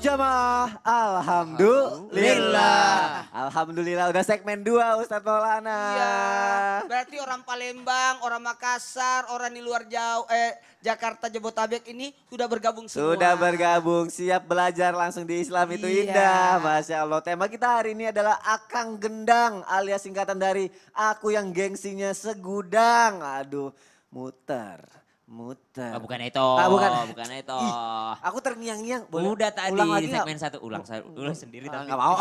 jamaah. Alhamdulillah. Alhamdulillah udah segmen dua Ustadz Maulana. Iya. Berarti orang Palembang, orang Makassar, orang di luar jauh eh Jakarta Jabotabek ini sudah bergabung semua. Sudah bergabung, siap belajar langsung di Islam itu iya. indah. Masya Allah. Tema kita hari ini adalah Akang Gendang alias singkatan dari aku yang gengsinya segudang. Aduh, muter muter. Oh, bukan itu. Ah, bukan. bukan itu. Ih, aku terngiang-ngiang. Udah tadi ulang lagi segmen gak? satu. Ulang, ulang sendiri ah, tapi. Gak mau,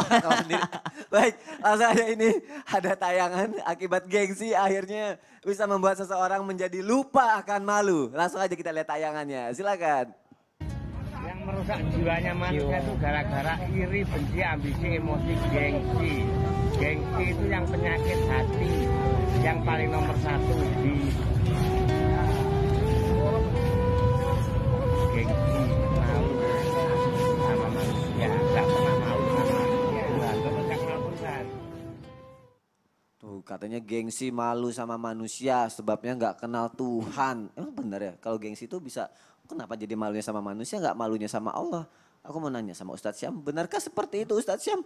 sendiri. Baik, langsung aja ini. Ada tayangan akibat gengsi akhirnya bisa membuat seseorang menjadi lupa akan malu. Langsung aja kita lihat tayangannya. Silakan. Yang merusak jiwanya manusia itu gara-gara iri, benci, ambisi, emosi, gengsi. Gengsi itu yang penyakit hati. Yang paling nomor satu di katanya gengsi malu sama manusia sebabnya nggak kenal Tuhan emang benar ya kalau gengsi itu bisa kenapa jadi malunya sama manusia nggak malunya sama Allah Aku mau nanya sama Ustadz Syam, benarkah seperti itu Ustadz Syam?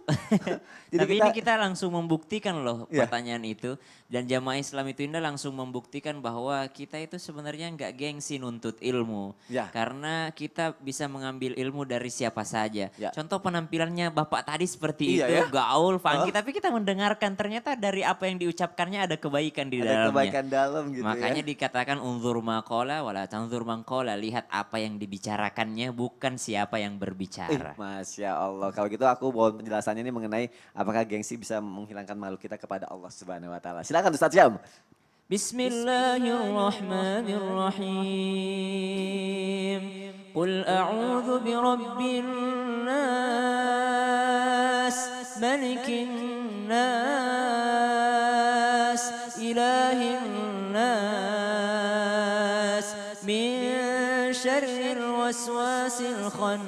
Jadi Tapi kita... ini kita langsung membuktikan loh yeah. pertanyaan itu. Dan jamaah Islam itu indah langsung membuktikan bahwa kita itu sebenarnya nggak gengsi nuntut ilmu. Yeah. Karena kita bisa mengambil ilmu dari siapa saja. Yeah. Contoh penampilannya Bapak tadi seperti yeah, itu, yeah. gaul, funky. Uh. Tapi kita mendengarkan ternyata dari apa yang diucapkannya ada kebaikan di ada dalamnya. Ada kebaikan dalam gitu ya. Makanya ya. dikatakan unzur makola wala tanzur mangkola. Lihat apa yang dibicarakannya bukan siapa yang berbicara bicara. Eh, Masya Allah. Kalau gitu aku mau penjelasannya ini mengenai apakah gengsi bisa menghilangkan malu kita kepada Allah Subhanahu Wa Taala. Silakan Ustaz Jam. Bismillahirrahmanirrahim. Qul bi birabbin nas, malikin nas, ilahin الوسواس الخناس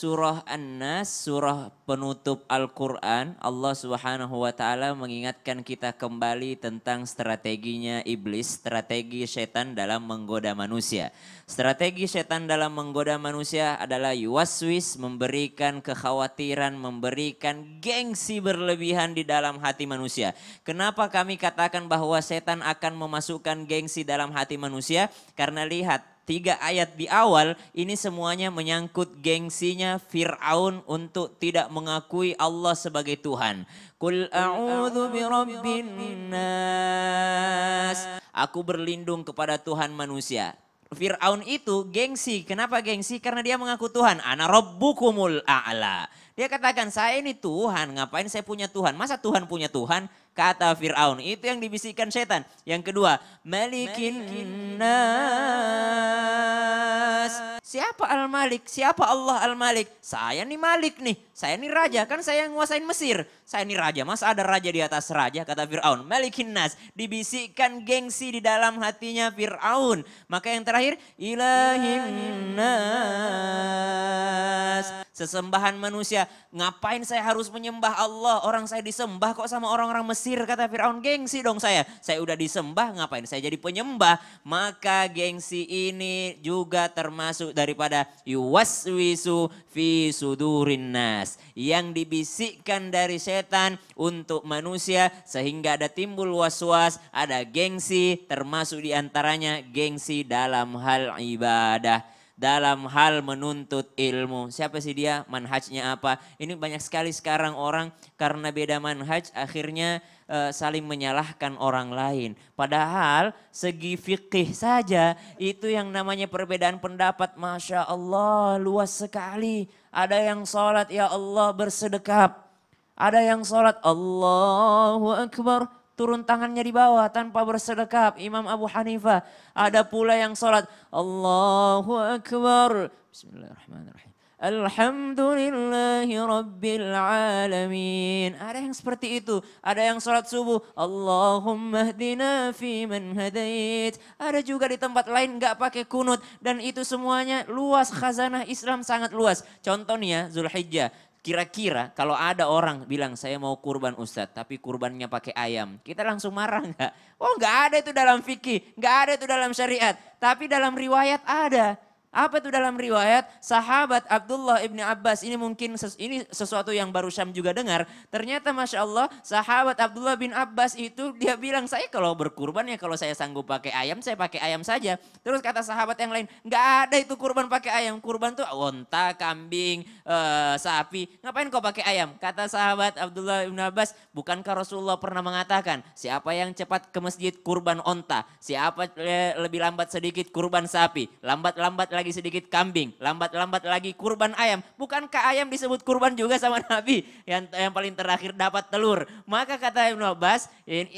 surah An-Nas, surah penutup Al-Quran, Allah subhanahu wa ta'ala mengingatkan kita kembali tentang strateginya iblis, strategi setan dalam menggoda manusia. Strategi setan dalam menggoda manusia adalah yuwaswis, memberikan kekhawatiran, memberikan gengsi berlebihan di dalam hati manusia. Kenapa kami katakan bahwa setan akan memasukkan gengsi dalam hati manusia? Karena lihat, tiga ayat di awal ini semuanya menyangkut gengsinya Fir'aun untuk tidak mengakui Allah sebagai Tuhan. Kul a'udhu birabbin nas. Aku berlindung kepada Tuhan manusia. Fir'aun itu gengsi. Kenapa gengsi? Karena dia mengaku Tuhan. Ana rabbukumul a'la. Dia katakan, saya ini Tuhan. Ngapain saya punya Tuhan? Masa Tuhan punya Tuhan? kata Fir'aun. Itu yang dibisikkan setan. Yang kedua, malikin nas. Siapa Al-Malik? Siapa Allah Al-Malik? Saya nih Malik nih. Saya nih raja. Kan saya yang nguasain Mesir. Saya nih raja. Masa ada raja di atas raja? Kata Fir'aun. Malikin nas. Dibisikkan gengsi di dalam hatinya Fir'aun. Maka yang terakhir. Ilahin nas. Sesembahan manusia. Ngapain saya harus menyembah Allah? Orang saya disembah kok sama orang-orang Mesir. Kata Fir'aun. Gengsi dong saya. Saya udah disembah. Ngapain saya jadi penyembah? Maka gengsi ini juga termasuk daripada yuwaswisu fi sudurin nas. Yang dibisikkan dari setan untuk manusia sehingga ada timbul waswas was ada gengsi termasuk diantaranya gengsi dalam hal ibadah dalam hal menuntut ilmu. Siapa sih dia? Manhajnya apa? Ini banyak sekali sekarang orang karena beda manhaj akhirnya e, saling menyalahkan orang lain. Padahal segi fikih saja itu yang namanya perbedaan pendapat. Masya Allah luas sekali. Ada yang sholat ya Allah bersedekap. Ada yang sholat Allahu Akbar turun tangannya di bawah tanpa bersedekap. Imam Abu Hanifah. Ada pula yang sholat. Allahu Akbar. Bismillahirrahmanirrahim. Alhamdulillahi Rabbil Alamin. Ada yang seperti itu. Ada yang sholat subuh. Allahumma hdina fi man hadait. Ada juga di tempat lain gak pakai kunut. Dan itu semuanya luas khazanah Islam sangat luas. Contohnya Zulhijjah. Kira-kira kalau ada orang bilang saya mau kurban Ustadz tapi kurbannya pakai ayam. Kita langsung marah enggak? Oh nggak ada itu dalam fikih, enggak ada itu dalam syariat. Tapi dalam riwayat ada. Apa itu dalam riwayat sahabat Abdullah ibni Abbas ini mungkin ses, ini sesuatu yang baru Syam juga dengar. Ternyata masya Allah sahabat Abdullah bin Abbas itu dia bilang saya kalau berkurban ya kalau saya sanggup pakai ayam saya pakai ayam saja. Terus kata sahabat yang lain nggak ada itu kurban pakai ayam kurban tuh onta kambing eh, sapi ngapain kau pakai ayam? Kata sahabat Abdullah bin Abbas bukankah Rasulullah pernah mengatakan siapa yang cepat ke masjid kurban onta siapa eh, lebih lambat sedikit kurban sapi lambat lambat lagi sedikit kambing, lambat-lambat lagi kurban ayam. Bukankah ayam disebut kurban juga sama Nabi yang yang paling terakhir dapat telur? Maka kata Ibnu Abbas,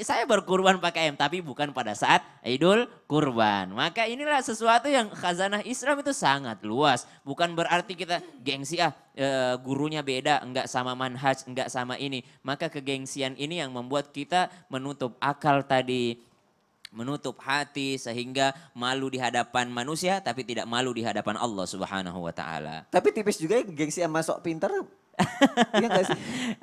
saya berkurban pakai ayam tapi bukan pada saat Idul Kurban. Maka inilah sesuatu yang khazanah Islam itu sangat luas. Bukan berarti kita gengsi ah e, gurunya beda, enggak sama manhaj, enggak sama ini. Maka kegengsian ini yang membuat kita menutup akal tadi menutup hati sehingga malu di hadapan manusia tapi tidak malu di hadapan Allah Subhanahu wa taala. Tapi tipis juga ya, gengsi sama sok pinter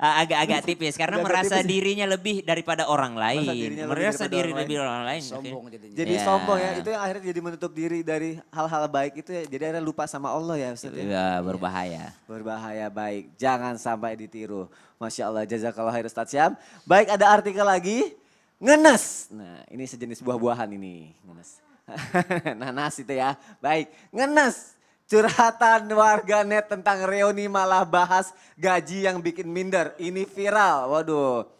Agak-agak iya tipis karena agak merasa tipis. dirinya lebih daripada orang lain. Merasa, dirinya lebih diri orang lain. Sombong okay. Jadi yeah. sombong ya, itu yang akhirnya jadi menutup diri dari hal-hal baik itu ya. Jadi akhirnya lupa sama Allah ya Ustaz ya iya, berbahaya. Iya, berbahaya baik, jangan sampai ditiru. Masya Allah, jazakallah khair Ustaz Syam. Baik ada artikel lagi ngenes. Nah, ini sejenis buah-buahan ini, ngenes. nanas itu ya. Baik, ngenes. Curhatan warganet tentang reuni malah bahas gaji yang bikin minder. Ini viral, waduh.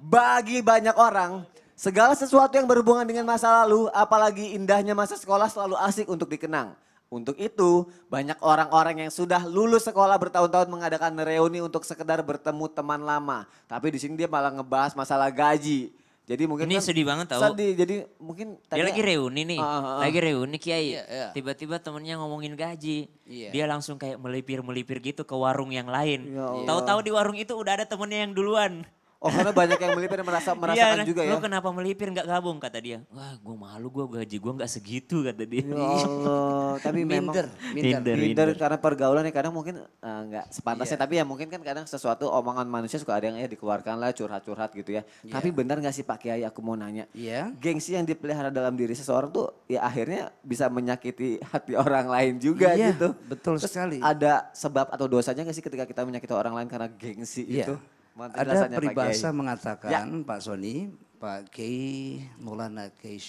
Bagi banyak orang, segala sesuatu yang berhubungan dengan masa lalu, apalagi indahnya masa sekolah selalu asik untuk dikenang. Untuk itu, banyak orang-orang yang sudah lulus sekolah bertahun-tahun mengadakan reuni untuk sekedar bertemu teman lama. Tapi di sini dia malah ngebahas masalah gaji. Jadi mungkin ini kan, sedih banget tau. Sedih. Jadi mungkin tanya, dia lagi reuni nih, uh, uh, uh. lagi reuni kiai. Yeah, yeah. Tiba-tiba temennya ngomongin gaji, yeah. dia langsung kayak melipir melipir gitu ke warung yang lain. Yeah, ya Tahu-tahu di warung itu udah ada temennya yang duluan. Oh karena banyak yang melipir merasa iya, merasakan iya, juga ya. Lo kenapa melipir nggak gabung kata dia. Wah gue malu gue gaji gue nggak segitu kata dia. Ya Allah tapi memang minder. Minder, minder, minder. karena pergaulan ya kadang mungkin eh, nggak uh, sepantasnya. Yeah. Tapi ya mungkin kan kadang sesuatu omongan manusia suka ada yang ya dikeluarkan lah curhat-curhat gitu ya. Yeah. Tapi benar nggak sih Pak Kiai aku mau nanya. Iya. Yeah. Gengsi yang dipelihara dalam diri seseorang tuh ya akhirnya bisa menyakiti hati orang lain juga yeah, gitu. Betul Terus sekali. Ada sebab atau dosanya nggak sih ketika kita menyakiti orang lain karena gengsi yeah. itu? Ada peribahasa mengatakan ya. Pak Sony, Pak Kei Maulana Kiai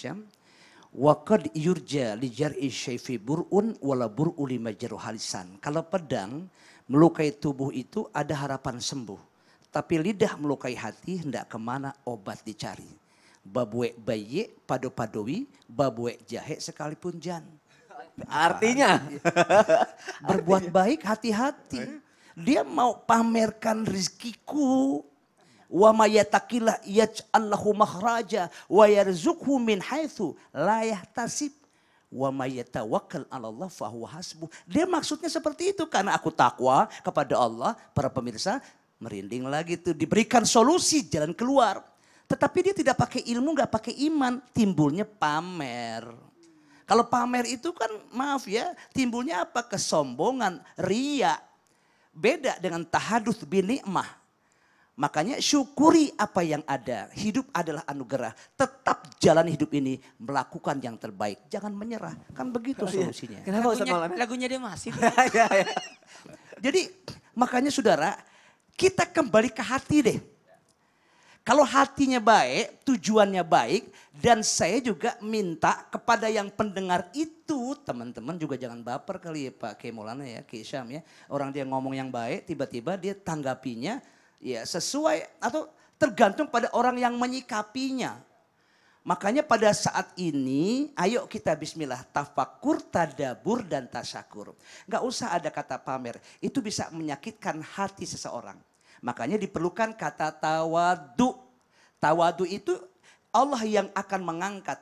Wakad yurja lijar isyafi burun wala bur'u lima halisan. Kalau pedang melukai tubuh itu ada harapan sembuh. Tapi lidah melukai hati hendak kemana obat dicari. Babuek bayi pado padowi, babuek jahe sekalipun jan. Artinya berbuat baik hati-hati dia mau pamerkan rizkiku. Wa mayatakilah yaj'allahu makhraja wa yarzukhu min haitsu la yahtasib wa mayatawakkal 'ala Allah fahuwa hasbu. Dia maksudnya seperti itu karena aku takwa kepada Allah, para pemirsa merinding lagi itu diberikan solusi jalan keluar. Tetapi dia tidak pakai ilmu, nggak pakai iman, timbulnya pamer. Kalau pamer itu kan maaf ya, timbulnya apa? Kesombongan, riak. Beda dengan tahadus binikmah. Makanya syukuri apa yang ada. Hidup adalah anugerah. Tetap jalan hidup ini melakukan yang terbaik. Jangan menyerah. Kan begitu oh, iya. solusinya. Iya. Kenapa lagunya, Lagunya dia masih. Iya, iya. Jadi makanya saudara kita kembali ke hati deh. Kalau hatinya baik, tujuannya baik, dan saya juga minta kepada yang pendengar itu, teman-teman juga jangan baper kali ya Pak Kemolana ya, Kisham ya. Orang dia ngomong yang baik, tiba-tiba dia tanggapinya ya sesuai atau tergantung pada orang yang menyikapinya. Makanya pada saat ini, ayo kita bismillah tafakur, tadabur, dan tasakur. Gak usah ada kata pamer, itu bisa menyakitkan hati seseorang. Makanya diperlukan kata tawadu. Tawadu itu Allah yang akan mengangkat.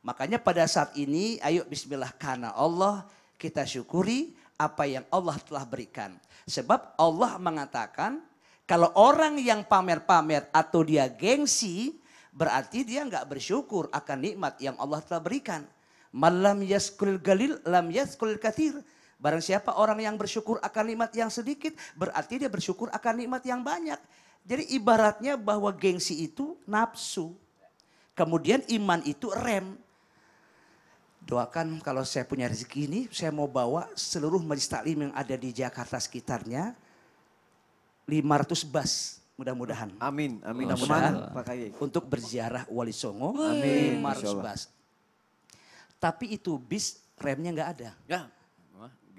Makanya pada saat ini ayo bismillah karena Allah kita syukuri apa yang Allah telah berikan. Sebab Allah mengatakan kalau orang yang pamer-pamer atau dia gengsi berarti dia nggak bersyukur akan nikmat yang Allah telah berikan. Malam yaskul galil lam yaskul kathir. Barang siapa orang yang bersyukur akan nikmat yang sedikit, berarti dia bersyukur akan nikmat yang banyak. Jadi ibaratnya bahwa gengsi itu nafsu. Kemudian iman itu rem. Doakan kalau saya punya rezeki ini, saya mau bawa seluruh majlis taklim yang ada di Jakarta sekitarnya 500 bus mudah-mudahan. Amin, amin. Mudah-mudahan untuk berziarah Wali Songo. Amin. 500 bas. Tapi itu bis remnya nggak ada. Ya.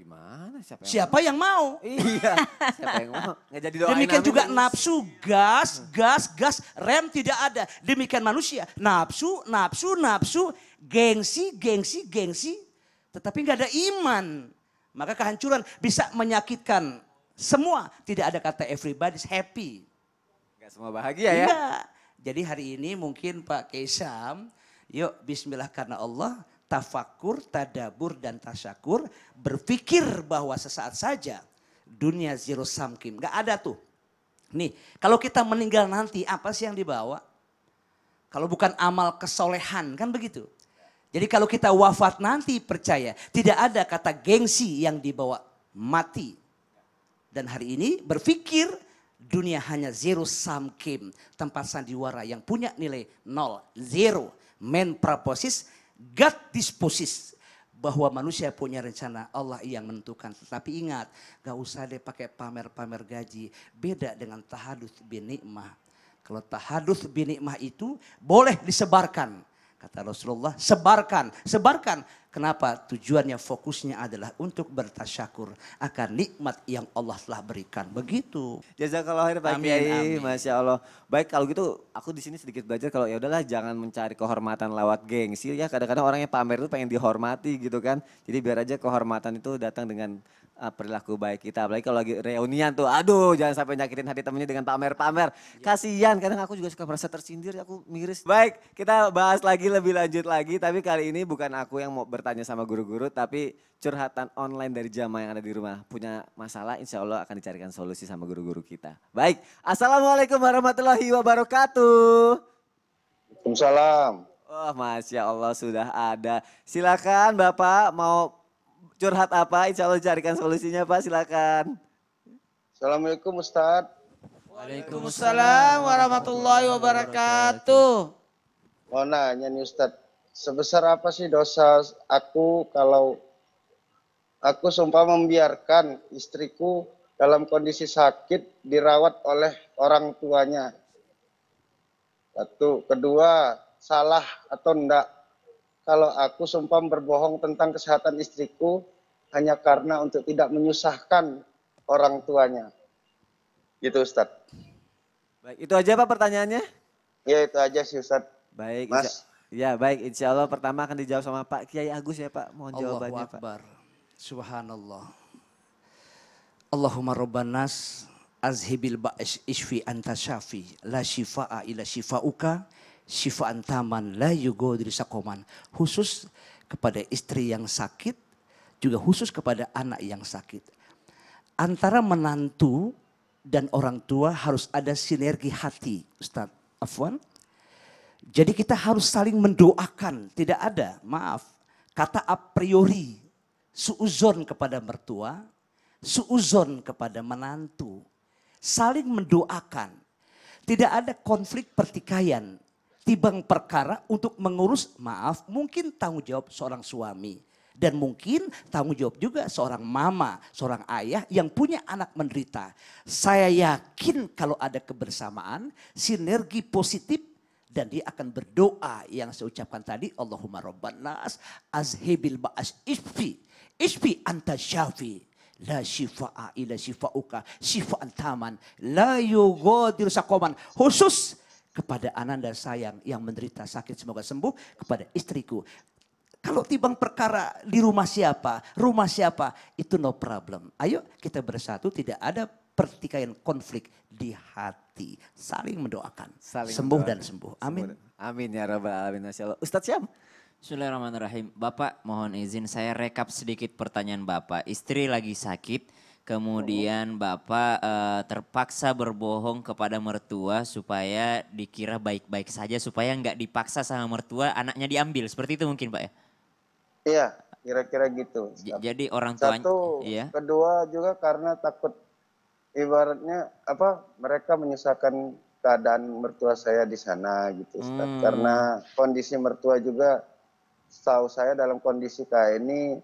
Gimana? Siapa yang siapa mau? Yang mau? iya, siapa yang mau? Nggak jadi Demikian juga nafsu, gas, gas, gas, rem tidak ada. Demikian manusia, nafsu, nafsu, nafsu, gengsi, gengsi, gengsi. Tetapi nggak ada iman. Maka kehancuran bisa menyakitkan semua. Tidak ada kata everybody's happy. nggak semua bahagia ya? Iya. Jadi hari ini mungkin Pak Keisam, yuk bismillah karena Allah tafakur, tadabur, dan tasyakur. Berpikir bahwa sesaat saja dunia zero sum game. Gak ada tuh. Nih, kalau kita meninggal nanti apa sih yang dibawa? Kalau bukan amal kesolehan, kan begitu. Jadi kalau kita wafat nanti percaya, tidak ada kata gengsi yang dibawa mati. Dan hari ini berpikir dunia hanya zero sum game, tempat sandiwara yang punya nilai nol, zero, main proposis God disposes bahwa manusia punya rencana Allah yang menentukan. Tetapi ingat, gak usah deh pakai pamer-pamer gaji. Beda dengan tahadus bin nikmah. Kalau tahadus bin nikmah itu boleh disebarkan. Kata Rasulullah, sebarkan, sebarkan. Kenapa? Tujuannya fokusnya adalah untuk bertasyakur akan nikmat yang Allah telah berikan. Begitu. Jazakallah khair Pak Kiai. Masya Allah. Baik kalau gitu aku di sini sedikit belajar kalau ya udahlah jangan mencari kehormatan lewat gengsi ya. Kadang-kadang orang yang pamer itu pengen dihormati gitu kan. Jadi biar aja kehormatan itu datang dengan eh, perilaku baik kita. Apalagi kalau lagi reunian tuh, aduh jangan sampai nyakitin hati temennya dengan pamer-pamer. Kasian, iya. Kasihan, kadang aku juga suka merasa tersindir, aku miris. Baik, kita bahas lagi lebih lanjut lagi. Tapi kali ini bukan aku yang mau ber bertanya sama guru-guru, tapi curhatan online dari jamaah yang ada di rumah punya masalah, insya Allah akan dicarikan solusi sama guru-guru kita. Baik, Assalamualaikum warahmatullahi wabarakatuh. Waalaikumsalam. Wah, oh, Masya Allah sudah ada. Silakan Bapak mau curhat apa, insya Allah carikan solusinya Pak, silakan. Assalamualaikum Ustaz. Waalaikumsalam warahmatullahi wabarakatuh. Mau nanya nih Ustaz, sebesar apa sih dosa aku kalau aku sumpah membiarkan istriku dalam kondisi sakit dirawat oleh orang tuanya. Satu, kedua, salah atau enggak kalau aku sumpah berbohong tentang kesehatan istriku hanya karena untuk tidak menyusahkan orang tuanya. Gitu Ustadz. Baik, itu aja Pak pertanyaannya? Ya itu aja sih Ustadz. Baik, Mas. Ya baik, insya Allah pertama akan dijawab sama Pak Kiai Agus ya Pak. Mohon Allahu jawabannya Akbar. Pak. Subhanallah. Allahumma rabban nas azhibil ba'ish isfi anta syafi la shifa'a ila shifa'uka shifa'an taman la yugodri sakoman. Khusus kepada istri yang sakit juga khusus kepada anak yang sakit. Antara menantu dan orang tua harus ada sinergi hati Ustaz Afwan jadi kita harus saling mendoakan. Tidak ada, maaf, kata a priori. Suuzon kepada mertua, suuzon kepada menantu. Saling mendoakan. Tidak ada konflik pertikaian. Tibang perkara untuk mengurus, maaf, mungkin tanggung jawab seorang suami. Dan mungkin tanggung jawab juga seorang mama, seorang ayah yang punya anak menderita. Saya yakin kalau ada kebersamaan, sinergi positif dan dia akan berdoa yang saya ucapkan tadi Allahumma rabban nas azhibil ba'as isfi isfi anta syafi la shifa'a ila shifa'uka shifa'an taman la yughadiru sakoman khusus kepada ananda sayang yang menderita sakit semoga sembuh kepada istriku kalau tibang perkara di rumah siapa, rumah siapa, itu no problem. Ayo kita bersatu, tidak ada pertikaian konflik di hati hati, saling mendoakan. Saling sembuh mendoakan. dan sembuh. Amin. Amin ya rabbal alamin. Ustadz Syam. Bismillahirrahmanirrahim. Bapak mohon izin saya rekap sedikit pertanyaan Bapak. Istri lagi sakit, kemudian oh. Bapak uh, terpaksa berbohong kepada mertua supaya dikira baik-baik saja supaya nggak dipaksa sama mertua anaknya diambil. Seperti itu mungkin Pak ya? Iya, kira-kira gitu. Jadi orang tuanya. Satu, iya. kedua juga karena takut ibaratnya apa mereka menyusahkan keadaan mertua saya di sana gitu Ustaz. Hmm. Karena kondisi mertua juga setahu saya dalam kondisi kayak ini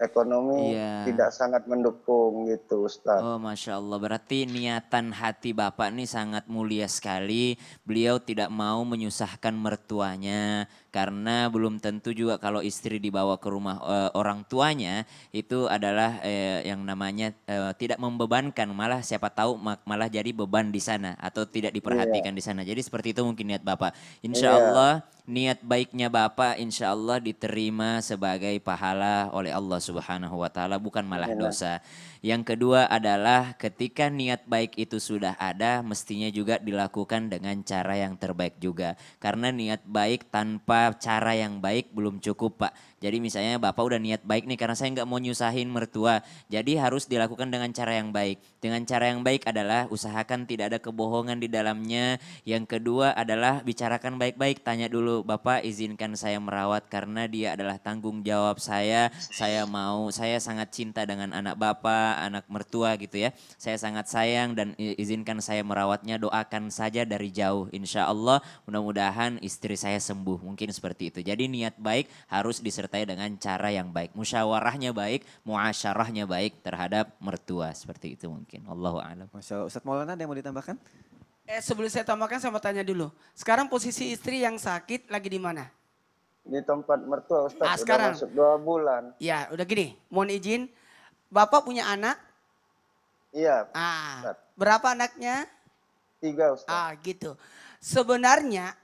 ekonomi yeah. tidak sangat mendukung gitu Ustaz. Oh Masya Allah berarti niatan hati Bapak ini sangat mulia sekali. Beliau tidak mau menyusahkan mertuanya karena belum tentu juga kalau istri dibawa ke rumah uh, orang tuanya itu adalah uh, yang namanya uh, tidak membebankan malah siapa tahu malah jadi beban di sana atau tidak diperhatikan yeah. di sana. Jadi seperti itu mungkin niat Bapak. insyaallah iya. yeah. niat baiknya Bapak insyaallah diterima sebagai pahala oleh Allah Subhanahu wa taala bukan malah yeah. dosa. Yang kedua adalah ketika niat baik itu sudah ada, mestinya juga dilakukan dengan cara yang terbaik juga. Karena niat baik tanpa cara yang baik belum cukup Pak jadi misalnya Bapak udah niat baik nih karena saya nggak mau nyusahin mertua. Jadi harus dilakukan dengan cara yang baik. Dengan cara yang baik adalah usahakan tidak ada kebohongan di dalamnya. Yang kedua adalah bicarakan baik-baik. Tanya dulu Bapak izinkan saya merawat karena dia adalah tanggung jawab saya. Saya mau, saya sangat cinta dengan anak Bapak, anak mertua gitu ya. Saya sangat sayang dan izinkan saya merawatnya. Doakan saja dari jauh. Insya Allah mudah-mudahan istri saya sembuh. Mungkin seperti itu. Jadi niat baik harus disertai disertai dengan cara yang baik. Musyawarahnya baik, muasyarahnya baik terhadap mertua. Seperti itu mungkin. Allahu a'lam. Masya Allah. Ustaz Maulana ada yang mau ditambahkan? Eh, sebelum saya tambahkan saya mau tanya dulu. Sekarang posisi istri yang sakit lagi di mana? Di tempat mertua Ustaz. Nah, udah sekarang. masuk dua bulan. Ya udah gini. Mohon izin. Bapak punya anak? Iya. Ah, Ustaz. berapa anaknya? Tiga Ustaz. Ah gitu. Sebenarnya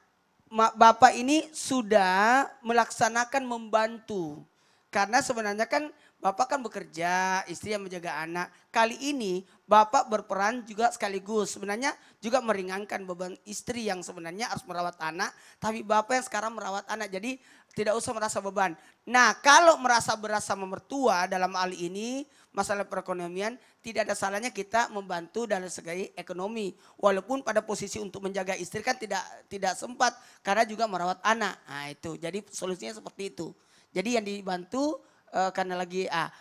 Bapak ini sudah melaksanakan membantu. Karena sebenarnya kan Bapak kan bekerja, istri yang menjaga anak. Kali ini Bapak berperan juga sekaligus. Sebenarnya juga meringankan beban istri yang sebenarnya harus merawat anak. Tapi Bapak yang sekarang merawat anak. Jadi tidak usah merasa beban. Nah kalau merasa berasa mertua dalam hal ini masalah perekonomian, tidak ada salahnya kita membantu dalam segi ekonomi. Walaupun pada posisi untuk menjaga istri kan tidak tidak sempat karena juga merawat anak. Nah, itu. Jadi solusinya seperti itu. Jadi yang dibantu uh, karena lagi ah,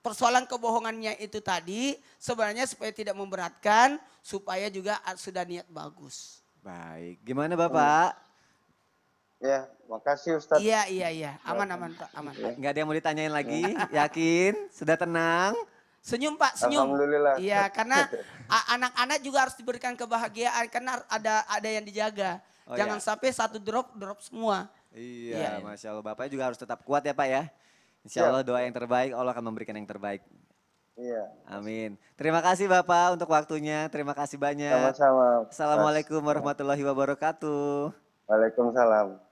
persoalan kebohongannya itu tadi sebenarnya supaya tidak memberatkan, supaya juga ah, sudah niat bagus. Baik, gimana Bapak? Oh. Ya, makasih Ustaz. Iya, iya, iya. Aman, aman, Pak. Aman. Enggak iya. ada yang mau ditanyain lagi. Yakin? Sudah tenang? Senyum Pak, senyum. Alhamdulillah. Iya, karena anak-anak juga harus diberikan kebahagiaan karena ada ada yang dijaga. Oh, iya. Jangan ya. sampai satu drop drop semua. Iya, ya, masya Allah. Bapaknya juga harus tetap kuat ya Pak ya. Insya iya. Allah doa yang terbaik, Allah akan memberikan yang terbaik. Iya. Amin. Terima kasih Bapak untuk waktunya. Terima kasih banyak. Sama-sama. Assalamualaikum warahmatullahi wabarakatuh. Waalaikumsalam.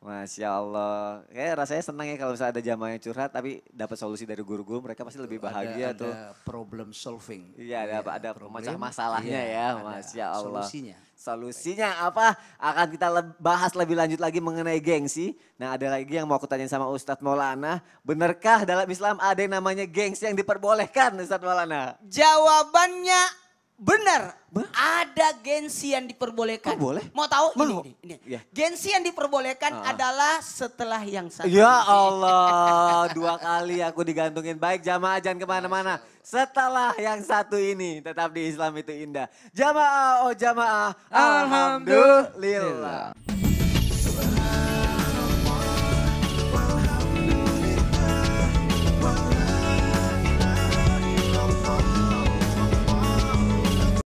Masya Allah. Kayak rasanya senang ya kalau misalnya ada jamaah yang curhat tapi dapat solusi dari guru-guru mereka pasti lebih bahagia ada, tuh. Ada problem solving. Iya, ada ya, ada problem, macam masalahnya iya, ya, Masya Allah. Solusinya. Solusinya apa? Akan kita bahas lebih lanjut lagi mengenai gengsi. Nah ada lagi yang mau aku tanya sama Ustadz Maulana. Benarkah dalam Islam ada yang namanya gengsi yang diperbolehkan Ustadz Maulana? Jawabannya Benar. Ada gengsi yang diperbolehkan. Oh, boleh. Mau tahu? ini, ini, ini. Ya. Gengsi yang diperbolehkan uh. adalah setelah yang satu. Ya Allah, dua kali aku digantungin. Baik jamaah jangan kemana-mana. Setelah yang satu ini, tetap di Islam itu indah. Jamaah, oh jamaah. Alhamdulillah. Alhamdulillah.